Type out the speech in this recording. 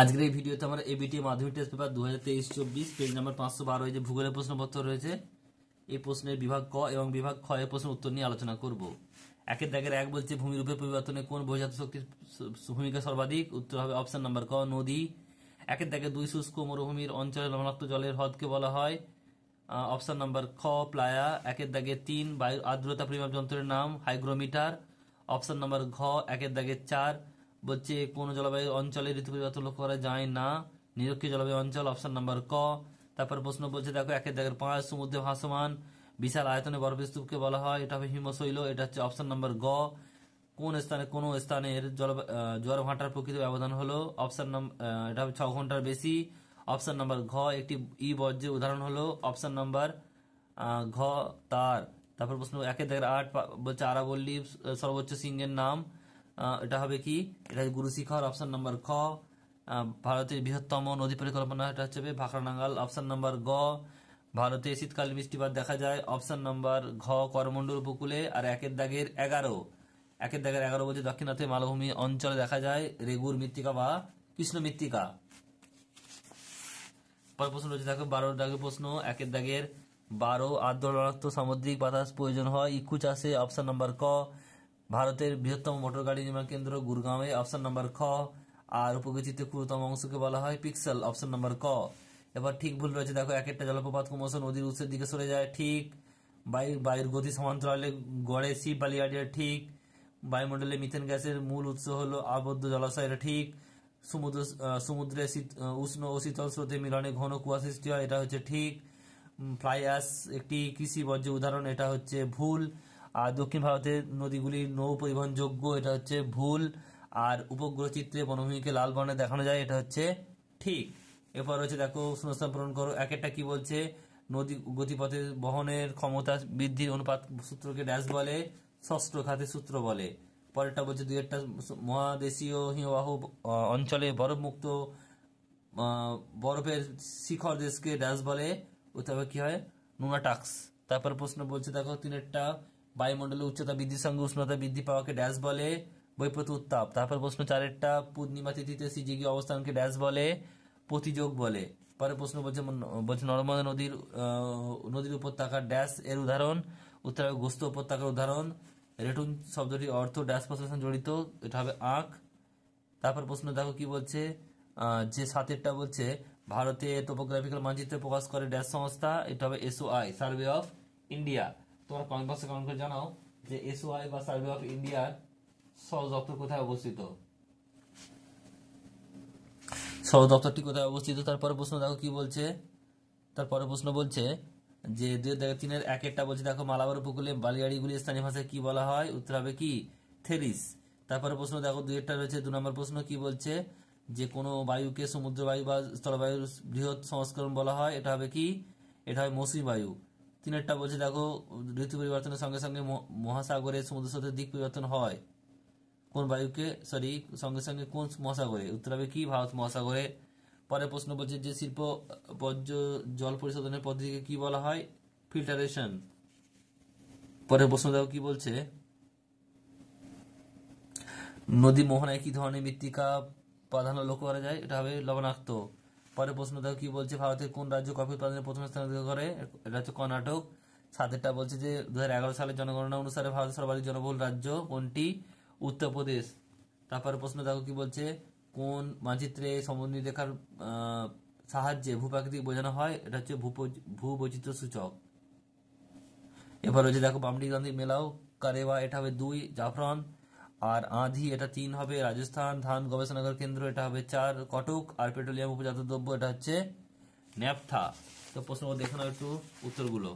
আজকের এই ভিডিওতে আমরা এবিটি মাধ্যমিক টেস্ট পেপার দু হাজার তেইশ চব্বিশ পেজ নাম্বার পাঁচশো বারো যে ভূগোলের প্রশ্নপত্র রয়েছে এই প্রশ্নের বিভাগ ক এবং বিভাগ খ এর প্রশ্ন উত্তর নিয়ে আলোচনা করব একের দাগের এক বলছে ভূমিরূপের পরিবর্তনে কোন বহিজাত শক্তির ভূমিকা সর্বাধিক উত্তর হবে অপশন নাম্বার ক নদী একের দাগে দুই শুষ্ক মরুভূমির অঞ্চলে লবণাক্ত জলের হ্রদকে বলা হয় অপশন নাম্বার খ প্লায়া একের দাগে তিন বায়ু আর্দ্রতা পরিমাপ যন্ত্রের নাম হাইগ্রোমিটার অপশন নাম্বার ঘ একের দাগে চার বলছে কোন জলবায়ু অঞ্চলে ঋতু পরিবর্তন লক্ষ্য করা যায় না নিরক্ষীয় জলবায়ু অঞ্চল অপশন নাম্বার ক তারপর প্রশ্ন বলছে দেখো একের জায়গার পাঁচ সমুদ্রে ভাসমান বিশাল আয়তনে বরফস্তূপকে বলা হয় এটা হবে হিমশৈল এটা হচ্ছে অপশন নাম্বার গ কোন স্থানে কোন স্থানের জল জোয়ার ভাটার প্রকৃত ব্যবধান হলো অপশন এটা হবে ছ ঘন্টার বেশি অপশন নাম্বার ঘ একটি ই বর্জ্যের উদাহরণ হলো অপশন নাম্বার ঘ তার তারপর প্রশ্ন একের দাগের আট বলছে আরাবল্লী সর্বোচ্চ সিংহের নাম এটা হবে কি এটা গুরু শিখর অপশন নাম্বার খ ভারতের বৃহত্তম নদী পরিকল্পনা এটা হচ্ছে ভাকরানাঙ্গাল অপশন নাম্বার গ ভারতে শীতকাল বৃষ্টিপাত দেখা যায় অপশন নাম্বার ঘ করমন্ডল উপকূলে আর একের দাগের এগারো একের দাগের এগারো বলছে দক্ষিণাতে মালভূমি অঞ্চলে দেখা যায় রেগুর মৃত্তিকা বা কৃষ্ণ মৃত্তিকা পর প্রশ্ন রয়েছে দেখো বারো দাগের প্রশ্ন একের দাগের বারো আর্দ্রনাত্ম সামুদ্রিক বাতাস প্রয়োজন হয় ইক্ষু চাষে অপশন নাম্বার ক ভারতের বৃহত্তম মোটর গাড়ি নির্মাণ কেন্দ্র গুরগাঁওয়ে অপশন নাম্বার খ আর উপগচিত ক্ষুদ্রতম অংশকে বলা হয় পিক্সেল অপশন নাম্বার ক এবার ঠিক ভুল রয়েছে দেখো এক একটা জলপ্রপাত ক্রমশ নদীর উৎসের দিকে সরে যায় ঠিক বায়ু বায়ুর গতি সমান্তরালে গড়ে শিব বালিয়াডিয়া ঠিক বায়ুমণ্ডলে মিথেন গ্যাসের মূল উৎস হল আবদ্ধ এটা ঠিক সমুদ্র সমুদ্রে উষ্ণ ও শীতল স্রোতে মিলনে ঘন কুয়া সৃষ্টি হয় এটা হচ্ছে ঠিক ফ্লাই একটি কৃষি বর্জ্য উদাহরণ এটা হচ্ছে ভুল আর দক্ষিণ ভারতের নদীগুলি নৌ পরিবহনযোগ্য এটা হচ্ছে ভুল আর উপগ্রহ চিত্রে বনভূমিকে লাল বর্ণে দেখানো যায় এটা হচ্ছে ঠিক এরপর হচ্ছে দেখো শূন্যস্থান পূরণ করো এক একটা কি বলছে নদী গতিপথে বহনের ক্ষমতা বৃদ্ধির অনুপাত সূত্রকে ড্যাশ বলে ষষ্ঠ খাতে সূত্র বলে পরেরটা বলছে দুই একটা মহাদেশীয় হিমবাহ অঞ্চলে বরফমুক্ত বরফের শিখর দেশকে ড্যাশ বলে ওতে কি হয় নোনা তারপর প্রশ্ন বলছে দেখো তিনেরটা বায়ুমণ্ডলে উচ্চতা বৃদ্ধির সঙ্গে উষ্ণতা বৃদ্ধি পাওয়াকে ড্যাশ বলে বৈপ্রত উত্তাপ তারপর প্রশ্ন চারেরটা পূর্ণিমা তিথিতে সিজিগি অবস্থানকে ড্যাশ বলে প্রতিযোগ বলে পরে প্রশ্ন বলছে বলছে নর্মদা নদীর নদীর উপত্যকার ড্যাশ এর উদাহরণ উত্তর গোস্ত উপত্যকার উদাহরণ রেটুন শব্দটি অর্থ ড্যাশ প্রসেশন জড়িত এটা হবে আঁক তারপর প্রশ্ন দেখো কি বলছে যে সাতেরটা বলছে ভারতে টোপোগ্রাফিক্যাল মানচিত্রে প্রকাশ করে ড্যাশ সংস্থা এটা হবে এসওআই সার্ভে অফ ইন্ডিয়া তোমার কমেন্ট বক্সে কমেন্ট করে জানাও যে এসওয়াই বা সার্ভে অফ ইন্ডিয়ার সদর দপ্তর কোথায় অবস্থিত সদর দপ্তরটি কোথায় অবস্থিত তারপরে প্রশ্ন দেখো কি বলছে তারপরে প্রশ্ন বলছে যে দুই হাজার তিনের এক একটা বলছে দেখো মালাবার উপকূলে বালিয়াড়িগুলি স্থানীয় ভাষায় কি বলা হয় উত্তর হবে কি থেরিস তারপরে প্রশ্ন দেখো দুই একটা রয়েছে দু নম্বর প্রশ্ন কি বলছে যে কোনো বায়ুকে সমুদ্র বায়ু বা স্থলবায়ুর বৃহৎ সংস্করণ বলা হয় এটা হবে কি এটা হয় মৌসুমী বায়ু তিনেরটা বলছে দেখো ঋতু পরিবর্তনের সঙ্গে সঙ্গে মহাসাগরে সমুদ্র স্রোতের দিক পরিবর্তন হয় কোন বায়ুকে সরি সঙ্গে সঙ্গে কোন মহাসাগরে উত্তর হবে কি ভারত মহাসাগরে পরে প্রশ্ন বলছে যে শিল্প বর্জ্য জল পরিশোধনের পদ্ধতিকে কি বলা হয় ফিল্টারেশন পরের প্রশ্ন দেখো কি বলছে নদী মোহনায় কি ধরনের মৃত্তিকা প্রাধান্য লক্ষ্য করা যায় এটা হবে লবণাক্ত পরে প্রশ্ন দেখো কি বলছে ভারতের কোন রাজ্য কফি উৎপাদনে প্রথম স্থান অধিকার করে এটা হচ্ছে কর্ণাটক সাতেরটা বলছে যে দু সালের জনগণনা অনুসারে ভারতের সর্বাধিক জনবহুল রাজ্য কোনটি উত্তরপ্রদেশ তারপরে প্রশ্ন দেখো কি বলছে কোন মানচিত্রে সমুদ্রী রেখার সাহায্যে ভূপ্রাকৃতিক বোঝানো হয় এটা হচ্ছে ভূবৈচিত্র সূচক এবার হচ্ছে দেখো বামটি গান্ধী মেলাও কারেবা এটা হবে দুই জাফরান আর আঁধি এটা তিন হবে রাজস্থান ধান গবেষণাগার কেন্দ্র এটা হবে চার কটক আর পেট্রোলিয়াম উপজাত দ্রব্য এটা হচ্ছে ন্যাপথা তো প্রশ্ন দেখানো একটু উত্তরগুলো